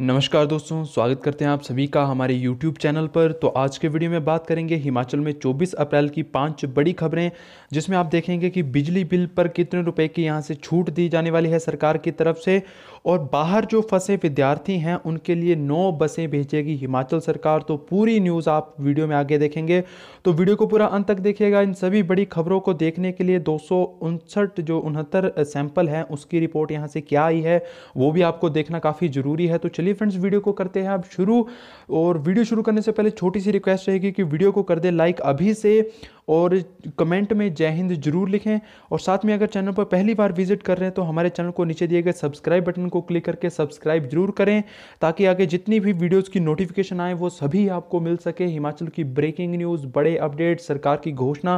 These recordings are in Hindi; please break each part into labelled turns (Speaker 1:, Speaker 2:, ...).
Speaker 1: नमस्कार दोस्तों स्वागत करते हैं आप सभी का हमारे YouTube चैनल पर तो आज के वीडियो में बात करेंगे हिमाचल में 24 अप्रैल की पांच बड़ी खबरें जिसमें आप देखेंगे कि बिजली बिल पर कितने रुपए की यहां से छूट दी जाने वाली है सरकार की तरफ से और बाहर जो फंसे विद्यार्थी हैं उनके लिए नौ बसें भेजेगी हिमाचल सरकार तो पूरी न्यूज़ आप वीडियो में आगे देखेंगे तो वीडियो को पूरा अंत तक देखिएगा इन सभी बड़ी खबरों को देखने के लिए दो जो उनहत्तर सैंपल हैं उसकी रिपोर्ट यहाँ से क्या आई है वो भी आपको देखना काफ़ी ज़रूरी है तो चलिए चलिए फ्रेंड्स वीडियो को करते हैं आप शुरू और वीडियो शुरू करने से पहले छोटी सी रिक्वेस्ट रहेगी कि वीडियो को कर दे लाइक अभी से और कमेंट में जय हिंद जरूर लिखें और साथ में अगर चैनल पर पहली बार विजिट कर रहे हैं तो हमारे चैनल को नीचे दिए गए सब्सक्राइब बटन को क्लिक करके सब्सक्राइब जरूर करें ताकि आगे जितनी भी वीडियोज़ की नोटिफिकेशन आए वो सभी आपको मिल सके हिमाचल की ब्रेकिंग न्यूज़ बड़े अपडेट सरकार की घोषणा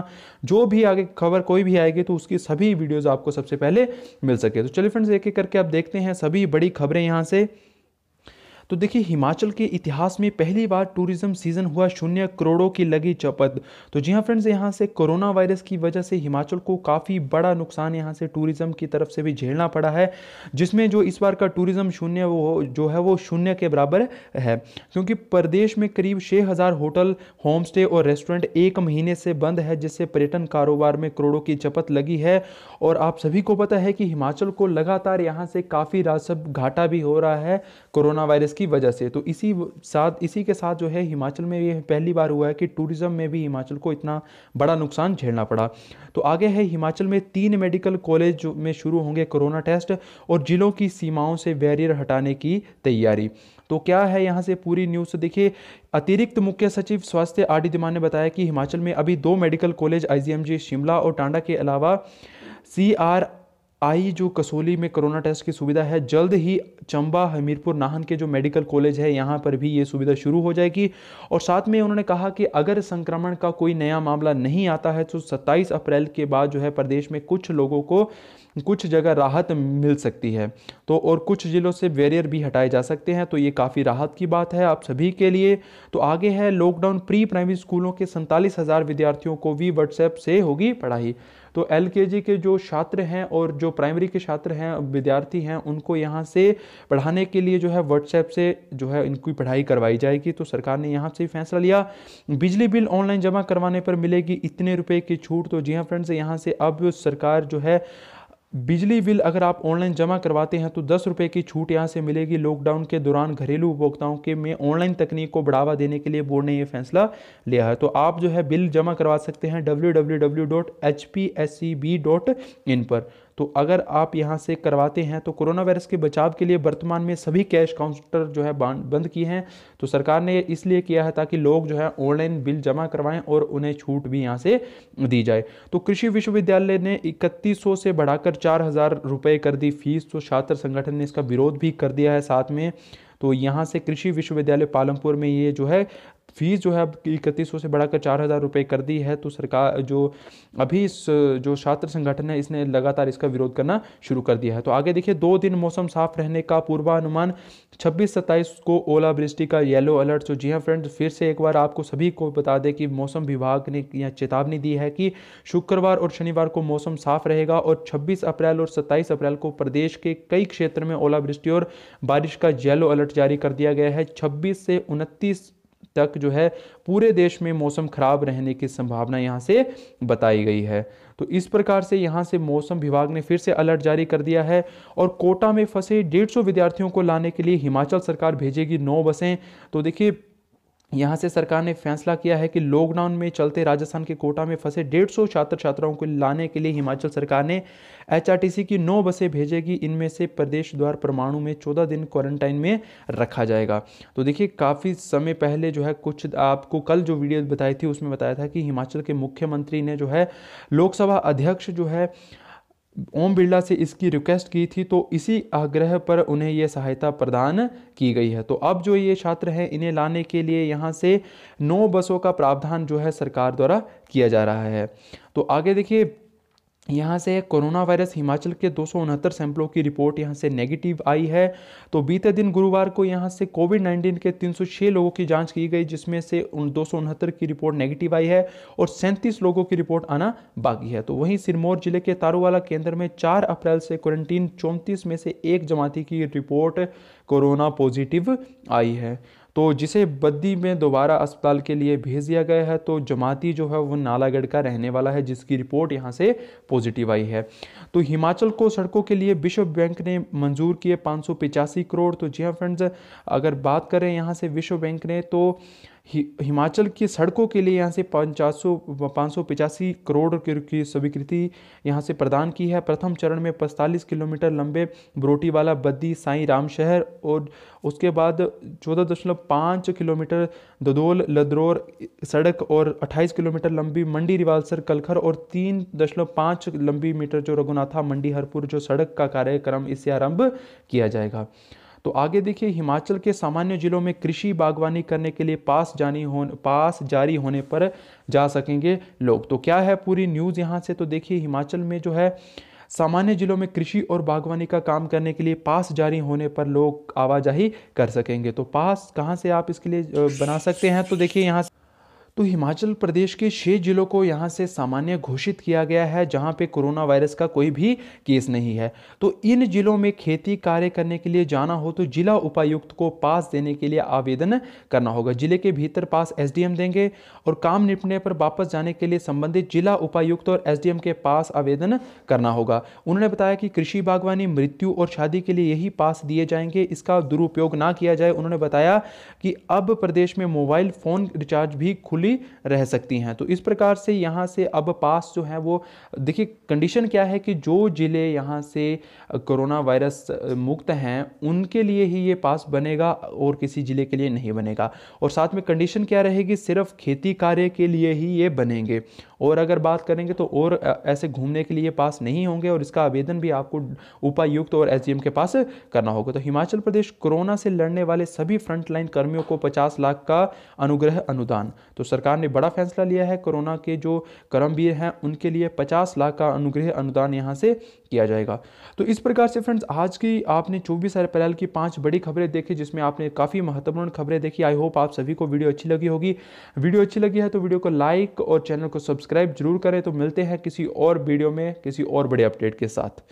Speaker 1: जो भी आगे खबर कोई भी आएगी तो उसकी सभी वीडियोज़ आपको सबसे पहले मिल सके तो चलिए फ्रेंड्स एक एक करके आप देखते हैं सभी बड़ी खबरें यहाँ से तो देखिए हिमाचल के इतिहास में पहली बार टूरिज्म सीजन हुआ शून्य करोड़ों की लगी चपत तो जी हाँ फ्रेंड्स यहाँ से कोरोना वायरस की वजह से हिमाचल को काफ़ी बड़ा नुकसान यहाँ से टूरिज्म की तरफ से भी झेलना पड़ा है जिसमें जो इस बार का टूरिज्म शून्य वो जो है वो शून्य के बराबर है क्योंकि प्रदेश में करीब छः हज़ार होटल होमस्टे और रेस्टोरेंट एक महीने से बंद है जिससे पर्यटन कारोबार में करोड़ों की चपत लगी है और आप सभी को पता है कि हिमाचल को लगातार यहाँ से काफ़ी राजस्व घाटा भी हो रहा है कोरोना वायरस इसकी वजह से तो इसी साथ इसी के साथ जो है हिमाचल में ये पहली बार हुआ है कि टूरिज़्म में भी हिमाचल को इतना बड़ा नुकसान झेलना पड़ा तो आगे है हिमाचल में तीन मेडिकल कॉलेज में शुरू होंगे कोरोना टेस्ट और ज़िलों की सीमाओं से बैरियर हटाने की तैयारी तो क्या है यहाँ से पूरी न्यूज़ देखिए अतिरिक्त मुख्य सचिव स्वास्थ्य आर डी दिमान ने बताया कि हिमाचल में अभी दो मेडिकल कॉलेज आई शिमला और टांडा के अलावा सी आर आई जो कसोली में कोरोना टेस्ट की सुविधा है जल्द ही चंबा हमीरपुर नाहन के जो मेडिकल कॉलेज है यहाँ पर भी ये सुविधा शुरू हो जाएगी और साथ में उन्होंने कहा कि अगर संक्रमण का कोई नया मामला नहीं आता है तो 27 अप्रैल के बाद जो है प्रदेश में कुछ लोगों को कुछ जगह राहत मिल सकती है तो और कुछ ज़िलों से बैरियर भी हटाए जा सकते हैं तो ये काफ़ी राहत की बात है आप सभी के लिए तो आगे है लॉकडाउन प्री प्राइमरी स्कूलों के सैंतालीस हज़ार विद्यार्थियों को भी व्हाट्सएप से होगी पढ़ाई तो एल के जो छात्र हैं और जो प्राइमरी के छात्र हैं विद्यार्थी हैं उनको यहाँ से पढ़ाने के लिए जो है व्हाट्सएप से जो है इनकी पढ़ाई करवाई जाएगी तो सरकार ने यहाँ से फैसला लिया बिजली बिल ऑनलाइन जमा करवाने पर मिलेगी इतने रुपए की छूट तो जी हाँ फ्रेंड्स यहाँ से अब सरकार जो है बिजली बिल अगर आप ऑनलाइन जमा करवाते हैं तो दस रुपये की छूट यहाँ से मिलेगी लॉकडाउन के दौरान घरेलू उपभोक्ताओं के में ऑनलाइन तकनीक को बढ़ावा देने के लिए बोर्ड ने यह फैसला लिया है तो आप जो है बिल जमा करवा सकते हैं डब्ल्यू पर तो अगर आप यहाँ से करवाते हैं तो कोरोना वायरस के बचाव के लिए वर्तमान में सभी कैश काउंटर जो है बंद किए हैं तो सरकार ने इसलिए किया है ताकि लोग जो है ऑनलाइन बिल जमा करवाएं और उन्हें छूट भी यहाँ से दी जाए तो कृषि विश्वविद्यालय ने इकतीस से बढ़ाकर चार हज़ार कर दी फीस तो छात्र संगठन ने इसका विरोध भी कर दिया है साथ में तो यहाँ से कृषि विश्वविद्यालय पालमपुर में ये जो है फीस जो है अब इकतीस से बढ़ाकर चार हज़ार रुपये कर दी है तो सरकार जो अभी इस जो छात्र संगठन है इसने लगातार इसका विरोध करना शुरू कर दिया है तो आगे देखिए दो दिन मौसम साफ रहने का पूर्वानुमान छब्बीस सत्ताईस को ओलावृष्टि का येलो अलर्ट तो जी हाँ फ्रेंड्स फिर से एक बार आपको सभी को बता दें कि मौसम विभाग ने यह चेतावनी दी है कि शुक्रवार और शनिवार को मौसम साफ रहेगा और छब्बीस अप्रैल और सत्ताईस अप्रैल को प्रदेश के कई क्षेत्र में ओलावृष्टि और बारिश का येलो अलर्ट जारी कर दिया गया है छब्बीस से उनतीस तक जो है पूरे देश में मौसम खराब रहने की संभावना यहाँ से बताई गई है तो इस प्रकार से यहाँ से मौसम विभाग ने फिर से अलर्ट जारी कर दिया है और कोटा में फंसे डेढ़ विद्यार्थियों को लाने के लिए हिमाचल सरकार भेजेगी नौ बसें तो देखिए यहाँ से सरकार ने फैसला किया है कि लॉकडाउन में चलते राजस्थान के कोटा में फंसे डेढ़ सौ छात्र छात्राओं को लाने के लिए हिमाचल सरकार ने एचआरटीसी की नौ बसें भेजेगी इनमें से प्रदेश द्वार परमाणु में चौदह दिन क्वारंटाइन में रखा जाएगा तो देखिए काफ़ी समय पहले जो है कुछ आपको कल जो वीडियो बताई थी उसमें बताया था कि हिमाचल के मुख्यमंत्री ने जो है लोकसभा अध्यक्ष जो है ओम बिरला से इसकी रिक्वेस्ट की थी तो इसी आग्रह पर उन्हें ये सहायता प्रदान की गई है तो अब जो ये छात्र हैं इन्हें लाने के लिए यहाँ से नौ बसों का प्रावधान जो है सरकार द्वारा किया जा रहा है तो आगे देखिए यहाँ से कोरोना वायरस हिमाचल के दो सैंपलों की रिपोर्ट यहाँ से नेगेटिव आई है तो बीते दिन गुरुवार को यहाँ से कोविड 19 के 306 लोगों की जांच की गई जिसमें से उन दो की रिपोर्ट नेगेटिव आई है और सैंतीस लोगों की रिपोर्ट आना बाकी है तो वहीं सिरमौर जिले के तारूवाला केंद्र में चार अप्रैल से क्वारंटीन चौंतीस में से एक जमाती की रिपोर्ट कोरोना पॉजिटिव आई है तो जिसे बद्दी में दोबारा अस्पताल के लिए भेज दिया गया है तो जमाती जो है वो नालागढ़ का रहने वाला है जिसकी रिपोर्ट यहाँ से पॉजिटिव आई है तो हिमाचल को सड़कों के लिए विश्व बैंक ने मंजूर किए पाँच करोड़ तो जी हाँ फ्रेंड्स अगर बात करें यहाँ से विश्व बैंक ने तो हिमाचल की सड़कों के लिए यहाँ से पाँच सौ पिचासी करोड़ की स्वीकृति यहाँ से प्रदान की है प्रथम चरण में पैंतालीस किलोमीटर लंबे बरोटीवाला बद्दी साई राम शहर और उसके बाद चौदह दशमलव पाँच किलोमीटर ददोल लद्रोर सड़क और अट्ठाईस किलोमीटर लंबी मंडी रिवालसर कलखर और तीन दशमलव पाँच लंबी मीटर जो रघुनाथा मंडी हरपुर जो सड़क का कार्यक्रम इससे आरंभ किया जाएगा तो आगे देखिए हिमाचल के सामान्य जिलों में कृषि बागवानी करने के लिए पास जानी हो पास जारी होने पर जा सकेंगे लोग तो क्या है पूरी न्यूज़ यहाँ से तो देखिए हिमाचल में जो है सामान्य जिलों में कृषि और बागवानी का काम करने के लिए पास जारी होने पर लोग आवाजाही कर सकेंगे तो पास कहाँ से आप इसके लिए बना सकते हैं तो देखिए यहाँ तो हिमाचल प्रदेश के छह जिलों को यहाँ से सामान्य घोषित किया गया है जहाँ पे कोरोना वायरस का कोई भी केस नहीं है तो इन जिलों में खेती कार्य करने के लिए जाना हो तो जिला उपायुक्त को पास देने के लिए आवेदन करना होगा जिले के भीतर पास एसडीएम देंगे और काम निपटने पर वापस जाने के लिए संबंधित जिला उपायुक्त और एसडीएम के पास आवेदन करना होगा उन्होंने बताया कि कृषि बागवानी मृत्यु और शादी के लिए यही पास दिए जाएंगे इसका दुरुपयोग ना किया जाए उन्होंने बताया कि अब प्रदेश में मोबाइल फोन रिचार्ज भी खुली भी रह सकती हैं तो इस प्रकार से यहाँ से अब पास जो है वो देखिए कंडीशन क्या है कि जो ज़िले यहाँ से कोरोना वायरस मुक्त हैं उनके लिए ही ये पास बनेगा और किसी ज़िले के लिए नहीं बनेगा और साथ में कंडीशन क्या रहेगी सिर्फ खेती कार्य के लिए ही ये बनेंगे और अगर बात करेंगे तो और ऐसे घूमने के लिए पास नहीं होंगे और इसका आवेदन भी आपको उपायुक्त और एस के पास करना होगा तो हिमाचल प्रदेश कोरोना से लड़ने वाले सभी फ्रंटलाइन कर्मियों को पचास लाख का अनुग्रह अनुदान तो सरकार ने बड़ा फैसला लिया है कोरोना के जो कर्मवीर हैं उनके लिए पचास लाख का अनुग्रह अनुदान यहाँ से किया जाएगा तो इस प्रकार से फ्रेंड्स आज की आपने चौबीस अप्रैल की पांच बड़ी खबरें देखी जिसमें आपने काफ़ी महत्वपूर्ण खबरें देखी आई होप आप सभी को वीडियो अच्छी लगी होगी वीडियो अच्छी लगी है तो वीडियो को लाइक और चैनल को सब्सक्राइब सब्सक्राइब जरूर करें तो मिलते हैं किसी और वीडियो में किसी और बड़े अपडेट के साथ